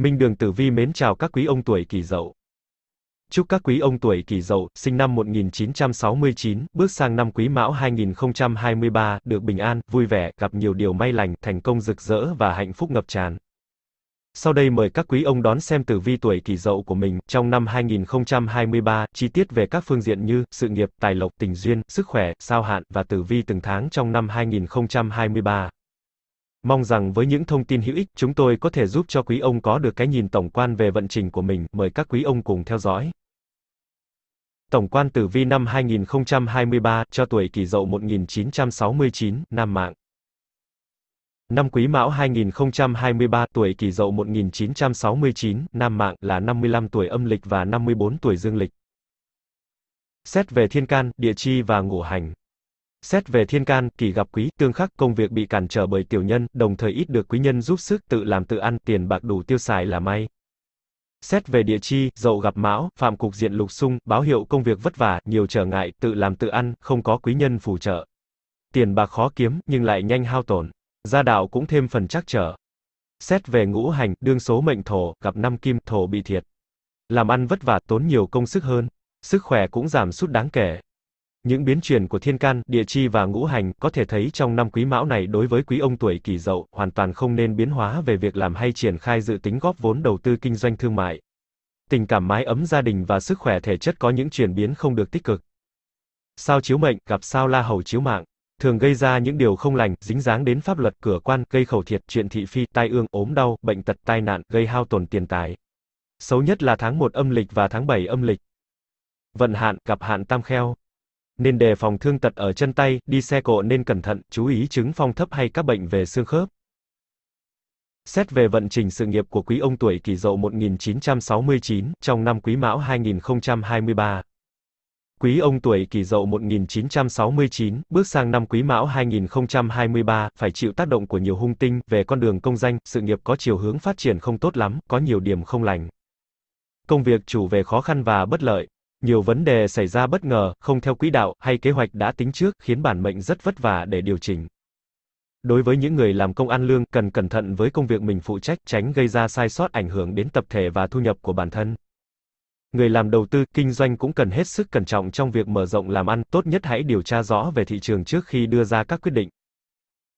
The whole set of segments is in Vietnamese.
Minh Đường Tử Vi mến chào các quý ông tuổi kỷ dậu. Chúc các quý ông tuổi kỷ dậu, sinh năm 1969, bước sang năm quý mão 2023, được bình an, vui vẻ, gặp nhiều điều may lành, thành công rực rỡ và hạnh phúc ngập tràn. Sau đây mời các quý ông đón xem tử vi tuổi kỷ dậu của mình trong năm 2023, chi tiết về các phương diện như sự nghiệp, tài lộc, tình duyên, sức khỏe, sao hạn và tử vi từng tháng trong năm 2023. Mong rằng với những thông tin hữu ích, chúng tôi có thể giúp cho quý ông có được cái nhìn tổng quan về vận trình của mình. Mời các quý ông cùng theo dõi. Tổng quan tử vi năm 2023 cho tuổi kỷ dậu 1969, nam mạng. Năm Quý Mão 2023, tuổi kỷ dậu 1969, nam mạng là 55 tuổi âm lịch và 54 tuổi dương lịch. Xét về thiên can, địa chi và ngũ hành, Xét về thiên can, kỳ gặp quý, tương khắc, công việc bị cản trở bởi tiểu nhân, đồng thời ít được quý nhân giúp sức, tự làm tự ăn, tiền bạc đủ tiêu xài là may. Xét về địa chi, dậu gặp mão, phạm cục diện lục sung, báo hiệu công việc vất vả, nhiều trở ngại, tự làm tự ăn, không có quý nhân phù trợ. Tiền bạc khó kiếm, nhưng lại nhanh hao tổn. Gia đạo cũng thêm phần chắc trở. Xét về ngũ hành, đương số mệnh thổ, gặp năm kim, thổ bị thiệt. Làm ăn vất vả, tốn nhiều công sức hơn. Sức khỏe cũng giảm sút đáng kể. Những biến chuyển của thiên can, địa chi và ngũ hành có thể thấy trong năm quý mão này đối với quý ông tuổi kỷ dậu, hoàn toàn không nên biến hóa về việc làm hay triển khai dự tính góp vốn đầu tư kinh doanh thương mại. Tình cảm mái ấm gia đình và sức khỏe thể chất có những chuyển biến không được tích cực. Sao chiếu mệnh gặp sao la hầu chiếu mạng, thường gây ra những điều không lành, dính dáng đến pháp luật cửa quan, gây khẩu thiệt, chuyện thị phi, tai ương, ốm đau, bệnh tật, tai nạn, gây hao tổn tiền tài. Xấu nhất là tháng 1 âm lịch và tháng 7 âm lịch. Vận hạn gặp hạn tam kheo nên đề phòng thương tật ở chân tay, đi xe cộ nên cẩn thận, chú ý chứng phong thấp hay các bệnh về xương khớp. Xét về vận trình sự nghiệp của quý ông tuổi kỷ dậu 1969, trong năm quý mão 2023. Quý ông tuổi kỷ dậu 1969, bước sang năm quý mão 2023, phải chịu tác động của nhiều hung tinh, về con đường công danh, sự nghiệp có chiều hướng phát triển không tốt lắm, có nhiều điểm không lành. Công việc chủ về khó khăn và bất lợi, nhiều vấn đề xảy ra bất ngờ, không theo quỹ đạo hay kế hoạch đã tính trước, khiến bản mệnh rất vất vả để điều chỉnh. Đối với những người làm công ăn lương, cần cẩn thận với công việc mình phụ trách, tránh gây ra sai sót ảnh hưởng đến tập thể và thu nhập của bản thân. Người làm đầu tư, kinh doanh cũng cần hết sức cẩn trọng trong việc mở rộng làm ăn, tốt nhất hãy điều tra rõ về thị trường trước khi đưa ra các quyết định.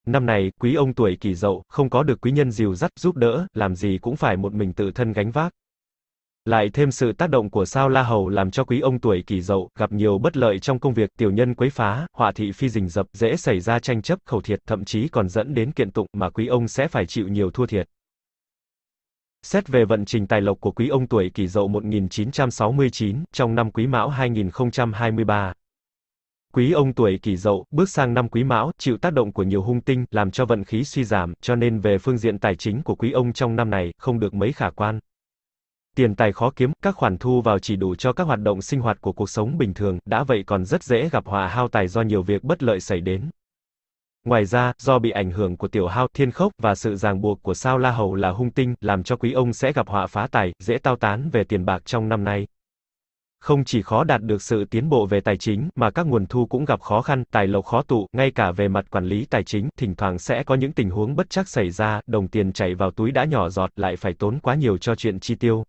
Năm này, quý ông tuổi kỷ dậu, không có được quý nhân dìu dắt, giúp đỡ, làm gì cũng phải một mình tự thân gánh vác. Lại thêm sự tác động của sao La Hầu làm cho quý ông tuổi kỷ dậu, gặp nhiều bất lợi trong công việc, tiểu nhân quấy phá, họa thị phi rình dập, dễ xảy ra tranh chấp, khẩu thiệt, thậm chí còn dẫn đến kiện tụng mà quý ông sẽ phải chịu nhiều thua thiệt. Xét về vận trình tài lộc của quý ông tuổi kỷ dậu 1969, trong năm quý mão 2023, Quý ông tuổi kỷ dậu, bước sang năm quý mão, chịu tác động của nhiều hung tinh, làm cho vận khí suy giảm, cho nên về phương diện tài chính của quý ông trong năm này, không được mấy khả quan. Tiền tài khó kiếm, các khoản thu vào chỉ đủ cho các hoạt động sinh hoạt của cuộc sống bình thường, đã vậy còn rất dễ gặp họa hao tài do nhiều việc bất lợi xảy đến. Ngoài ra, do bị ảnh hưởng của tiểu hao, thiên khốc và sự ràng buộc của sao La Hầu là hung tinh, làm cho quý ông sẽ gặp họa phá tài, dễ tao tán về tiền bạc trong năm nay. Không chỉ khó đạt được sự tiến bộ về tài chính, mà các nguồn thu cũng gặp khó khăn, tài lộc khó tụ, ngay cả về mặt quản lý tài chính, thỉnh thoảng sẽ có những tình huống bất chắc xảy ra, đồng tiền chảy vào túi đã nhỏ giọt, lại phải tốn quá nhiều cho chuyện chi tiêu.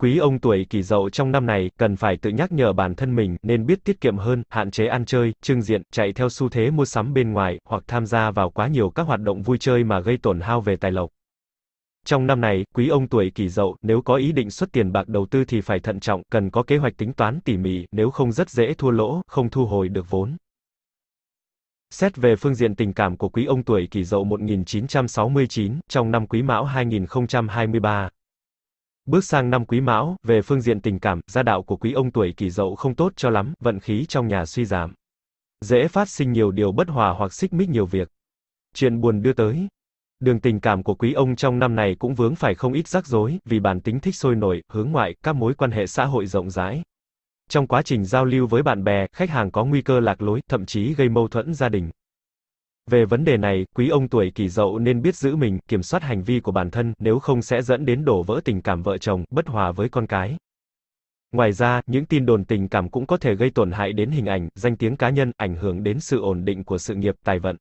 Quý ông tuổi kỷ dậu trong năm này, cần phải tự nhắc nhở bản thân mình, nên biết tiết kiệm hơn, hạn chế ăn chơi, trưng diện, chạy theo xu thế mua sắm bên ngoài, hoặc tham gia vào quá nhiều các hoạt động vui chơi mà gây tổn hao về tài lộc. Trong năm này, quý ông tuổi kỷ dậu, nếu có ý định xuất tiền bạc đầu tư thì phải thận trọng, cần có kế hoạch tính toán tỉ mỉ, nếu không rất dễ thua lỗ, không thu hồi được vốn. Xét về phương diện tình cảm của quý ông tuổi kỷ dậu 1969, trong năm quý mão 2023, Bước sang năm Quý Mão, về phương diện tình cảm, gia đạo của quý ông tuổi Kỷ Dậu không tốt cho lắm, vận khí trong nhà suy giảm. Dễ phát sinh nhiều điều bất hòa hoặc xích mích nhiều việc. Chuyện buồn đưa tới. Đường tình cảm của quý ông trong năm này cũng vướng phải không ít rắc rối, vì bản tính thích sôi nổi, hướng ngoại, các mối quan hệ xã hội rộng rãi. Trong quá trình giao lưu với bạn bè, khách hàng có nguy cơ lạc lối, thậm chí gây mâu thuẫn gia đình. Về vấn đề này, quý ông tuổi kỷ dậu nên biết giữ mình, kiểm soát hành vi của bản thân, nếu không sẽ dẫn đến đổ vỡ tình cảm vợ chồng, bất hòa với con cái. Ngoài ra, những tin đồn tình cảm cũng có thể gây tổn hại đến hình ảnh, danh tiếng cá nhân, ảnh hưởng đến sự ổn định của sự nghiệp, tài vận.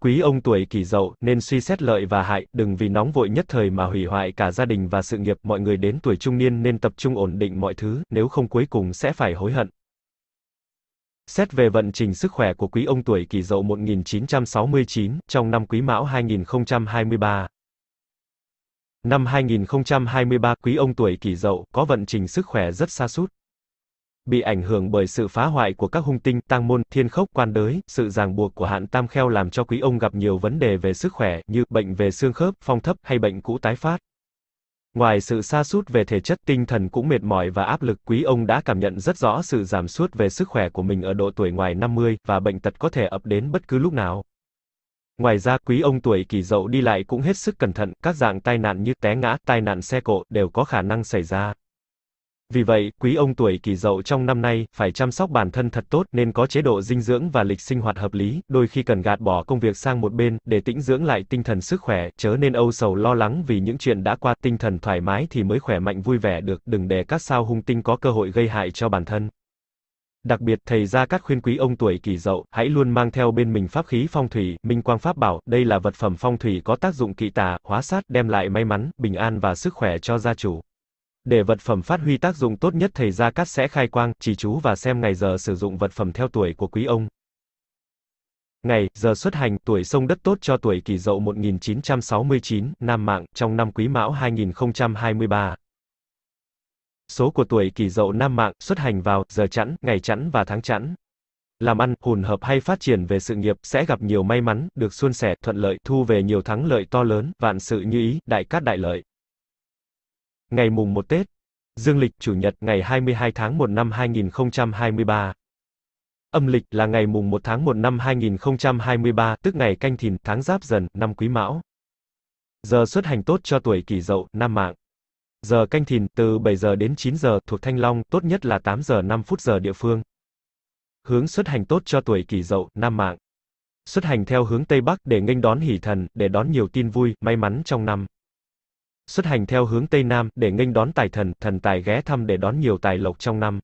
Quý ông tuổi kỷ dậu nên suy xét lợi và hại, đừng vì nóng vội nhất thời mà hủy hoại cả gia đình và sự nghiệp. Mọi người đến tuổi trung niên nên tập trung ổn định mọi thứ, nếu không cuối cùng sẽ phải hối hận. Xét về vận trình sức khỏe của quý ông tuổi kỷ dậu 1969, trong năm quý mão 2023. Năm 2023, quý ông tuổi kỷ dậu có vận trình sức khỏe rất xa sút bị ảnh hưởng bởi sự phá hoại của các hung tinh, tang môn, thiên khốc, quan đới, sự ràng buộc của hạn tam kheo làm cho quý ông gặp nhiều vấn đề về sức khỏe như bệnh về xương khớp, phong thấp hay bệnh cũ tái phát. Ngoài sự sa sút về thể chất tinh thần cũng mệt mỏi và áp lực quý ông đã cảm nhận rất rõ sự giảm sút về sức khỏe của mình ở độ tuổi ngoài 50 và bệnh tật có thể ập đến bất cứ lúc nào. Ngoài ra quý ông tuổi kỷ dậu đi lại cũng hết sức cẩn thận, các dạng tai nạn như té ngã, tai nạn xe cộ đều có khả năng xảy ra. Vì vậy, quý ông tuổi kỷ dậu trong năm nay, phải chăm sóc bản thân thật tốt nên có chế độ dinh dưỡng và lịch sinh hoạt hợp lý, đôi khi cần gạt bỏ công việc sang một bên, để tĩnh dưỡng lại tinh thần sức khỏe, chớ nên âu sầu lo lắng vì những chuyện đã qua, tinh thần thoải mái thì mới khỏe mạnh vui vẻ được, đừng để các sao hung tinh có cơ hội gây hại cho bản thân. Đặc biệt, thầy Gia các khuyên quý ông tuổi kỷ dậu, hãy luôn mang theo bên mình pháp khí phong thủy, minh quang pháp bảo, đây là vật phẩm phong thủy có tác dụng kỵ tà, hóa sát, đem lại may mắn, bình an và sức khỏe cho gia chủ. Để vật phẩm phát huy tác dụng tốt nhất thầy Gia Cát sẽ khai quang, chỉ chú và xem ngày giờ sử dụng vật phẩm theo tuổi của quý ông. Ngày, giờ xuất hành, tuổi sông đất tốt cho tuổi kỷ dậu 1969, Nam Mạng, trong năm quý mão 2023. Số của tuổi kỷ dậu Nam Mạng, xuất hành vào, giờ chẵn, ngày chẵn và tháng chẵn. Làm ăn, hùn hợp hay phát triển về sự nghiệp, sẽ gặp nhiều may mắn, được xuân sẻ, thuận lợi, thu về nhiều thắng lợi to lớn, vạn sự như ý, đại cát đại lợi. Ngày mùng 1 Tết. Dương lịch chủ nhật ngày 22 tháng 1 năm 2023. Âm lịch là ngày mùng 1 tháng 1 năm 2023, tức ngày canh thìn, tháng giáp dần, năm quý mão. Giờ xuất hành tốt cho tuổi kỷ dậu, nam mạng. Giờ canh thìn, từ 7 giờ đến 9 giờ, thuộc Thanh Long, tốt nhất là 8 giờ 5 phút giờ địa phương. Hướng xuất hành tốt cho tuổi kỷ dậu, nam mạng. Xuất hành theo hướng Tây Bắc để nghênh đón hỷ thần, để đón nhiều tin vui, may mắn trong năm xuất hành theo hướng Tây Nam, để nghênh đón tài thần, thần tài ghé thăm để đón nhiều tài lộc trong năm.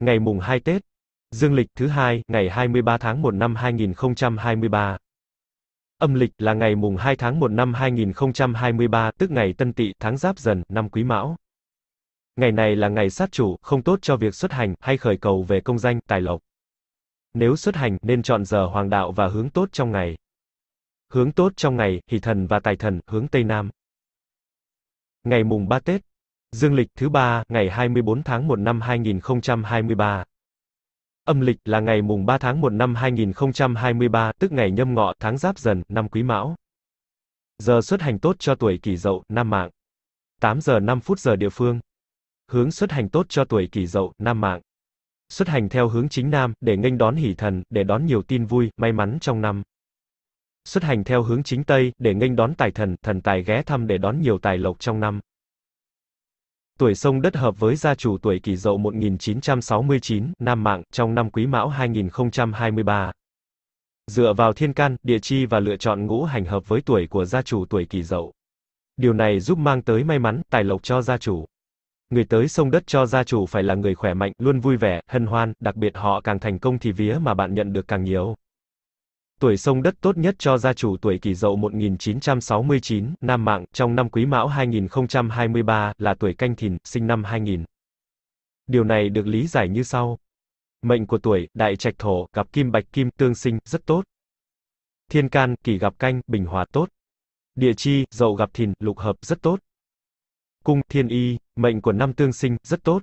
Ngày mùng 2 Tết, dương lịch thứ hai, ngày 23 tháng 1 năm 2023. Âm lịch là ngày mùng 2 tháng 1 năm 2023, tức ngày Tân Tỵ, tháng Giáp Dần, năm Quý Mão. Ngày này là ngày sát chủ, không tốt cho việc xuất hành hay khởi cầu về công danh, tài lộc. Nếu xuất hành nên chọn giờ hoàng đạo và hướng tốt trong ngày. Hướng tốt trong ngày, hỷ thần và tài thần, hướng Tây Nam. Ngày mùng 3 Tết, dương lịch thứ ba, ngày 24 tháng 1 năm 2023. Âm lịch là ngày mùng 3 tháng 1 năm 2023, tức ngày nhâm ngọ, tháng giáp dần, năm quý mão. Giờ xuất hành tốt cho tuổi kỷ dậu, nam mạng. 8 giờ 5 phút giờ địa phương. Hướng xuất hành tốt cho tuổi kỷ dậu, nam mạng. Xuất hành theo hướng chính nam, để nghênh đón hỷ thần, để đón nhiều tin vui, may mắn trong năm xuất hành theo hướng chính Tây, để nghênh đón tài thần, thần tài ghé thăm để đón nhiều tài lộc trong năm. Tuổi sông đất hợp với gia chủ tuổi kỷ dậu 1969, Nam Mạng, trong năm quý mão 2023. Dựa vào thiên can, địa chi và lựa chọn ngũ hành hợp với tuổi của gia chủ tuổi kỷ dậu. Điều này giúp mang tới may mắn, tài lộc cho gia chủ. Người tới sông đất cho gia chủ phải là người khỏe mạnh, luôn vui vẻ, hân hoan, đặc biệt họ càng thành công thì vía mà bạn nhận được càng nhiều. Tuổi sông đất tốt nhất cho gia chủ tuổi kỷ dậu 1969, Nam Mạng, trong năm quý mão 2023, là tuổi canh thìn, sinh năm 2000. Điều này được lý giải như sau. Mệnh của tuổi, đại trạch thổ, gặp kim bạch kim, tương sinh, rất tốt. Thiên can, kỷ gặp canh, bình hòa tốt. Địa chi, dậu gặp thìn, lục hợp, rất tốt. Cung, thiên y, mệnh của năm tương sinh, rất tốt.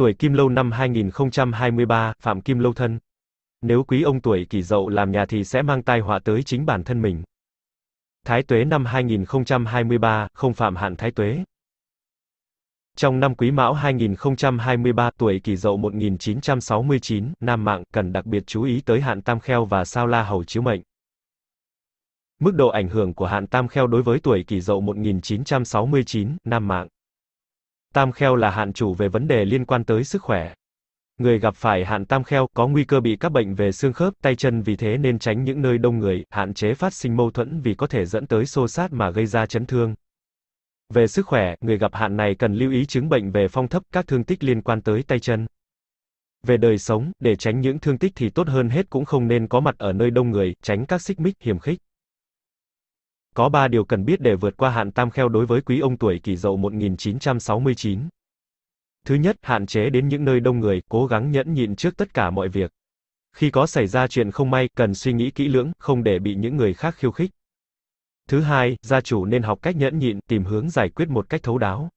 Tuổi Kim Lâu năm 2023, Phạm Kim Lâu thân. Nếu quý ông tuổi kỷ dậu làm nhà thì sẽ mang tai họa tới chính bản thân mình. Thái tuế năm 2023, không phạm hạn thái tuế. Trong năm Quý Mão 2023, tuổi Kỷ Dậu 1969, nam mạng cần đặc biệt chú ý tới hạn Tam Kheo và sao La Hầu chiếu mệnh. Mức độ ảnh hưởng của hạn Tam Kheo đối với tuổi Kỷ Dậu 1969, nam mạng Tam kheo là hạn chủ về vấn đề liên quan tới sức khỏe. Người gặp phải hạn tam kheo có nguy cơ bị các bệnh về xương khớp, tay chân vì thế nên tránh những nơi đông người, hạn chế phát sinh mâu thuẫn vì có thể dẫn tới xô sát mà gây ra chấn thương. Về sức khỏe, người gặp hạn này cần lưu ý chứng bệnh về phong thấp, các thương tích liên quan tới tay chân. Về đời sống, để tránh những thương tích thì tốt hơn hết cũng không nên có mặt ở nơi đông người, tránh các xích mích, hiểm khích. Có 3 điều cần biết để vượt qua hạn tam kheo đối với quý ông tuổi kỷ dậu 1969. Thứ nhất, hạn chế đến những nơi đông người, cố gắng nhẫn nhịn trước tất cả mọi việc. Khi có xảy ra chuyện không may, cần suy nghĩ kỹ lưỡng, không để bị những người khác khiêu khích. Thứ hai, gia chủ nên học cách nhẫn nhịn, tìm hướng giải quyết một cách thấu đáo.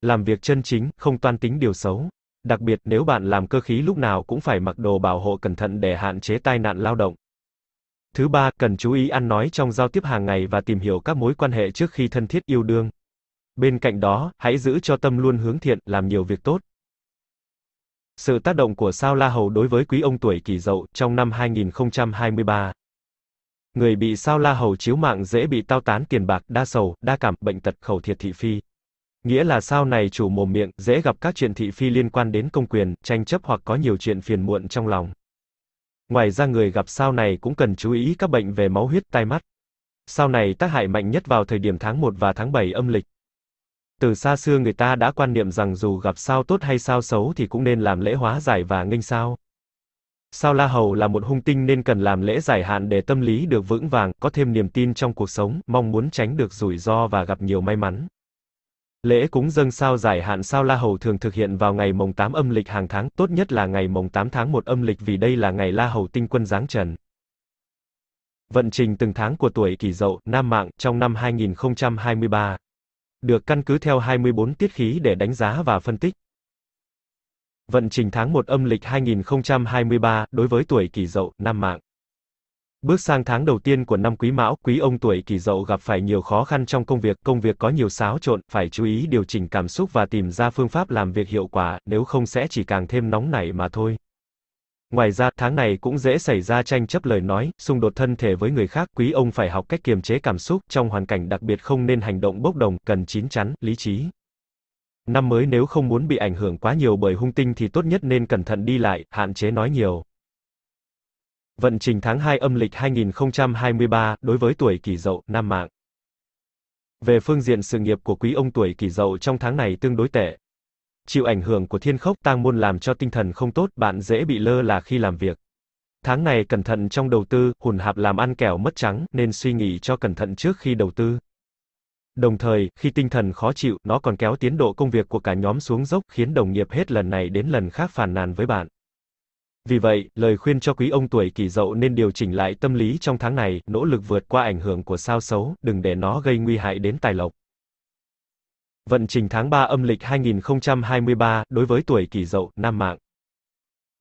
Làm việc chân chính, không toan tính điều xấu. Đặc biệt, nếu bạn làm cơ khí lúc nào cũng phải mặc đồ bảo hộ cẩn thận để hạn chế tai nạn lao động. Thứ ba, cần chú ý ăn nói trong giao tiếp hàng ngày và tìm hiểu các mối quan hệ trước khi thân thiết yêu đương. Bên cạnh đó, hãy giữ cho tâm luôn hướng thiện, làm nhiều việc tốt. Sự tác động của sao La Hầu đối với quý ông tuổi Kỷ Dậu trong năm 2023. Người bị sao La Hầu chiếu mạng dễ bị tao tán tiền bạc, đa sầu, đa cảm, bệnh tật, khẩu thiệt thị phi. Nghĩa là sao này chủ mồm miệng, dễ gặp các chuyện thị phi liên quan đến công quyền, tranh chấp hoặc có nhiều chuyện phiền muộn trong lòng. Ngoài ra người gặp sao này cũng cần chú ý các bệnh về máu huyết tai mắt. Sao này tác hại mạnh nhất vào thời điểm tháng 1 và tháng 7 âm lịch. Từ xa xưa người ta đã quan niệm rằng dù gặp sao tốt hay sao xấu thì cũng nên làm lễ hóa giải và nghênh sao. Sao La Hầu là một hung tinh nên cần làm lễ giải hạn để tâm lý được vững vàng, có thêm niềm tin trong cuộc sống, mong muốn tránh được rủi ro và gặp nhiều may mắn. Lễ cúng dâng sao giải hạn sao La Hầu thường thực hiện vào ngày mồng 8 âm lịch hàng tháng, tốt nhất là ngày mồng 8 tháng 1 âm lịch vì đây là ngày La Hầu tinh quân giáng trần. Vận trình từng tháng của tuổi kỷ dậu, nam mạng, trong năm 2023. Được căn cứ theo 24 tiết khí để đánh giá và phân tích. Vận trình tháng 1 âm lịch 2023, đối với tuổi kỷ dậu, nam mạng. Bước sang tháng đầu tiên của năm Quý Mão, Quý ông tuổi Kỷ Dậu gặp phải nhiều khó khăn trong công việc, công việc có nhiều xáo trộn, phải chú ý điều chỉnh cảm xúc và tìm ra phương pháp làm việc hiệu quả, nếu không sẽ chỉ càng thêm nóng nảy mà thôi. Ngoài ra, tháng này cũng dễ xảy ra tranh chấp lời nói, xung đột thân thể với người khác, quý ông phải học cách kiềm chế cảm xúc, trong hoàn cảnh đặc biệt không nên hành động bốc đồng, cần chín chắn, lý trí. Năm mới nếu không muốn bị ảnh hưởng quá nhiều bởi hung tinh thì tốt nhất nên cẩn thận đi lại, hạn chế nói nhiều. Vận trình tháng 2 âm lịch 2023 đối với tuổi Kỷ Dậu, nam mạng. Về phương diện sự nghiệp của quý ông tuổi Kỷ Dậu trong tháng này tương đối tệ. Chịu ảnh hưởng của thiên khốc tang môn làm cho tinh thần không tốt, bạn dễ bị lơ là khi làm việc. Tháng này cẩn thận trong đầu tư, hùn hạp làm ăn kẻo mất trắng, nên suy nghĩ cho cẩn thận trước khi đầu tư. Đồng thời, khi tinh thần khó chịu, nó còn kéo tiến độ công việc của cả nhóm xuống dốc, khiến đồng nghiệp hết lần này đến lần khác phàn nàn với bạn. Vì vậy, lời khuyên cho quý ông tuổi kỷ dậu nên điều chỉnh lại tâm lý trong tháng này, nỗ lực vượt qua ảnh hưởng của sao xấu, đừng để nó gây nguy hại đến tài lộc. Vận trình tháng 3 âm lịch 2023 đối với tuổi kỷ dậu, nam mạng.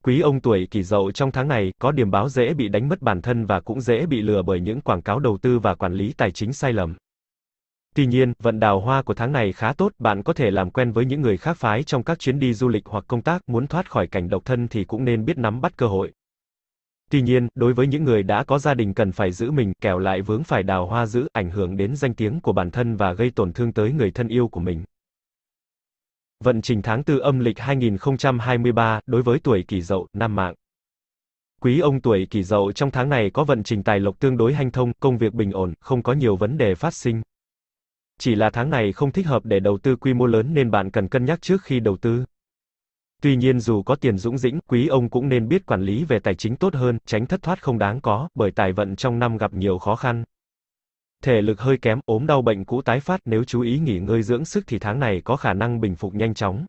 Quý ông tuổi kỷ dậu trong tháng này có điểm báo dễ bị đánh mất bản thân và cũng dễ bị lừa bởi những quảng cáo đầu tư và quản lý tài chính sai lầm. Tuy nhiên, vận đào hoa của tháng này khá tốt, bạn có thể làm quen với những người khác phái trong các chuyến đi du lịch hoặc công tác, muốn thoát khỏi cảnh độc thân thì cũng nên biết nắm bắt cơ hội. Tuy nhiên, đối với những người đã có gia đình cần phải giữ mình, kẻo lại vướng phải đào hoa giữ, ảnh hưởng đến danh tiếng của bản thân và gây tổn thương tới người thân yêu của mình. Vận trình tháng 4 âm lịch 2023, đối với tuổi kỷ dậu, nam mạng. Quý ông tuổi kỷ dậu trong tháng này có vận trình tài lộc tương đối hanh thông, công việc bình ổn, không có nhiều vấn đề phát sinh chỉ là tháng này không thích hợp để đầu tư quy mô lớn nên bạn cần cân nhắc trước khi đầu tư. Tuy nhiên dù có tiền dũng dĩnh, quý ông cũng nên biết quản lý về tài chính tốt hơn, tránh thất thoát không đáng có, bởi tài vận trong năm gặp nhiều khó khăn. Thể lực hơi kém, ốm đau bệnh cũ tái phát, nếu chú ý nghỉ ngơi dưỡng sức thì tháng này có khả năng bình phục nhanh chóng.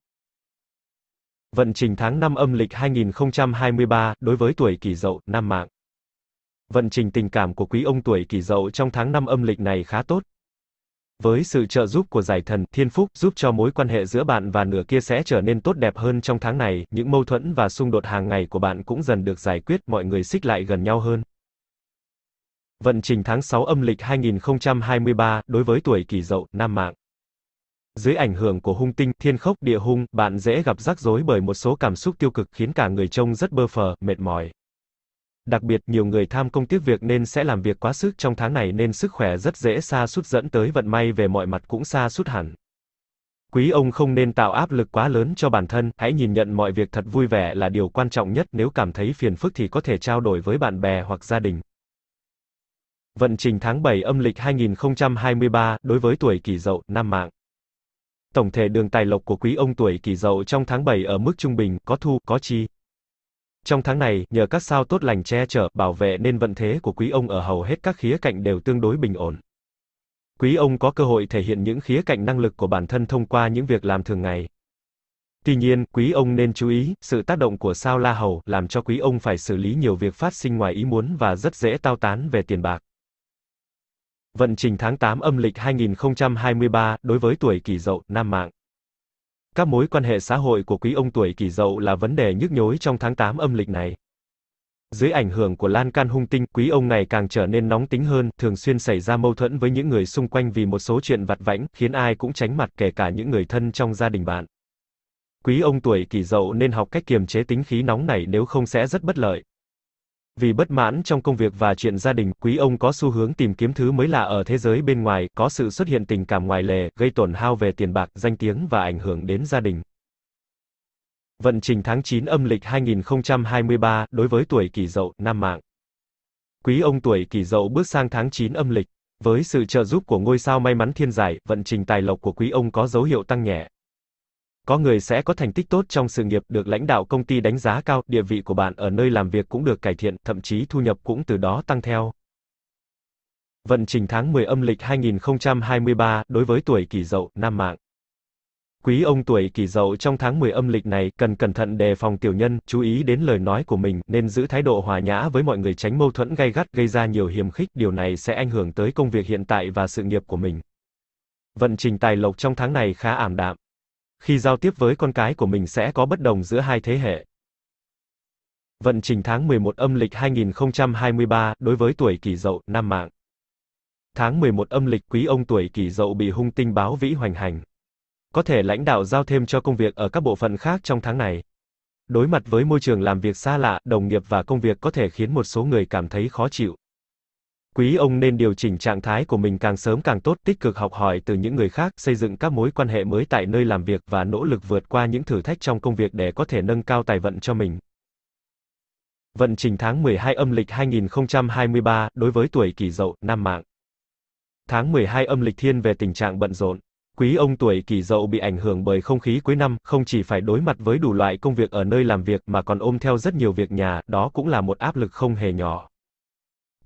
Vận trình tháng 5 âm lịch 2023 đối với tuổi Kỷ Dậu, năm mạng. Vận trình tình cảm của quý ông tuổi Kỷ Dậu trong tháng 5 âm lịch này khá tốt, với sự trợ giúp của giải thần, thiên phúc, giúp cho mối quan hệ giữa bạn và nửa kia sẽ trở nên tốt đẹp hơn trong tháng này, những mâu thuẫn và xung đột hàng ngày của bạn cũng dần được giải quyết, mọi người xích lại gần nhau hơn. Vận trình tháng 6 âm lịch 2023, đối với tuổi kỷ dậu, nam mạng. Dưới ảnh hưởng của hung tinh, thiên khốc, địa hung, bạn dễ gặp rắc rối bởi một số cảm xúc tiêu cực khiến cả người trông rất bơ phờ, mệt mỏi. Đặc biệt, nhiều người tham công tiếc việc nên sẽ làm việc quá sức trong tháng này nên sức khỏe rất dễ xa sút dẫn tới vận may về mọi mặt cũng xa sút hẳn. Quý ông không nên tạo áp lực quá lớn cho bản thân, hãy nhìn nhận mọi việc thật vui vẻ là điều quan trọng nhất, nếu cảm thấy phiền phức thì có thể trao đổi với bạn bè hoặc gia đình. Vận trình tháng 7 âm lịch 2023 đối với tuổi Kỷ Dậu, năm mạng. Tổng thể đường tài lộc của quý ông tuổi Kỷ Dậu trong tháng 7 ở mức trung bình, có thu, có chi. Trong tháng này, nhờ các sao tốt lành che chở, bảo vệ nên vận thế của quý ông ở hầu hết các khía cạnh đều tương đối bình ổn. Quý ông có cơ hội thể hiện những khía cạnh năng lực của bản thân thông qua những việc làm thường ngày. Tuy nhiên, quý ông nên chú ý, sự tác động của sao La Hầu làm cho quý ông phải xử lý nhiều việc phát sinh ngoài ý muốn và rất dễ tao tán về tiền bạc. Vận trình tháng 8 âm lịch 2023 đối với tuổi Kỷ Dậu, nam mạng. Các mối quan hệ xã hội của quý ông tuổi kỷ dậu là vấn đề nhức nhối trong tháng 8 âm lịch này. Dưới ảnh hưởng của lan can hung tinh, quý ông ngày càng trở nên nóng tính hơn, thường xuyên xảy ra mâu thuẫn với những người xung quanh vì một số chuyện vặt vãnh, khiến ai cũng tránh mặt kể cả những người thân trong gia đình bạn. Quý ông tuổi kỷ dậu nên học cách kiềm chế tính khí nóng này nếu không sẽ rất bất lợi. Vì bất mãn trong công việc và chuyện gia đình, quý ông có xu hướng tìm kiếm thứ mới lạ ở thế giới bên ngoài, có sự xuất hiện tình cảm ngoài lề, gây tổn hao về tiền bạc, danh tiếng và ảnh hưởng đến gia đình. Vận trình tháng 9 âm lịch 2023, đối với tuổi kỷ dậu, nam mạng. Quý ông tuổi kỷ dậu bước sang tháng 9 âm lịch. Với sự trợ giúp của ngôi sao may mắn thiên giải, vận trình tài lộc của quý ông có dấu hiệu tăng nhẹ. Có người sẽ có thành tích tốt trong sự nghiệp, được lãnh đạo công ty đánh giá cao, địa vị của bạn ở nơi làm việc cũng được cải thiện, thậm chí thu nhập cũng từ đó tăng theo. Vận trình tháng 10 âm lịch 2023 đối với tuổi Kỷ Dậu, nam mạng. Quý ông tuổi Kỷ Dậu trong tháng 10 âm lịch này cần cẩn thận đề phòng tiểu nhân, chú ý đến lời nói của mình, nên giữ thái độ hòa nhã với mọi người tránh mâu thuẫn gay gắt gây ra nhiều hiềm khích, điều này sẽ ảnh hưởng tới công việc hiện tại và sự nghiệp của mình. Vận trình tài lộc trong tháng này khá ảm đạm khi giao tiếp với con cái của mình sẽ có bất đồng giữa hai thế hệ. Vận trình tháng 11 âm lịch 2023 đối với tuổi Kỷ Dậu, Nam mạng. Tháng 11 âm lịch quý ông tuổi Kỷ Dậu bị hung tinh báo vĩ hoành hành. Có thể lãnh đạo giao thêm cho công việc ở các bộ phận khác trong tháng này. Đối mặt với môi trường làm việc xa lạ, đồng nghiệp và công việc có thể khiến một số người cảm thấy khó chịu. Quý ông nên điều chỉnh trạng thái của mình càng sớm càng tốt, tích cực học hỏi từ những người khác, xây dựng các mối quan hệ mới tại nơi làm việc và nỗ lực vượt qua những thử thách trong công việc để có thể nâng cao tài vận cho mình. Vận trình tháng 12 âm lịch 2023 đối với tuổi Kỷ Dậu, nam mạng. Tháng 12 âm lịch thiên về tình trạng bận rộn. Quý ông tuổi Kỷ Dậu bị ảnh hưởng bởi không khí cuối năm, không chỉ phải đối mặt với đủ loại công việc ở nơi làm việc mà còn ôm theo rất nhiều việc nhà, đó cũng là một áp lực không hề nhỏ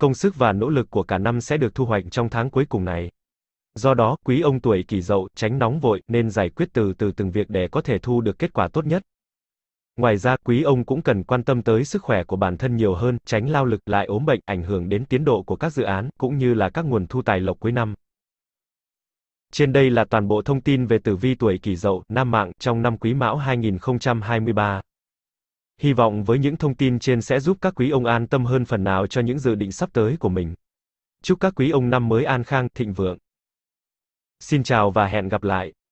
công sức và nỗ lực của cả năm sẽ được thu hoạch trong tháng cuối cùng này. Do đó, quý ông tuổi kỷ dậu tránh nóng vội nên giải quyết từ từ từng việc để có thể thu được kết quả tốt nhất. Ngoài ra, quý ông cũng cần quan tâm tới sức khỏe của bản thân nhiều hơn, tránh lao lực lại ốm bệnh ảnh hưởng đến tiến độ của các dự án cũng như là các nguồn thu tài lộc cuối năm. Trên đây là toàn bộ thông tin về tử vi tuổi Kỷ Dậu Nam Mạng trong năm Quý Mão 2023. Hy vọng với những thông tin trên sẽ giúp các quý ông an tâm hơn phần nào cho những dự định sắp tới của mình. Chúc các quý ông năm mới an khang, thịnh vượng. Xin chào và hẹn gặp lại.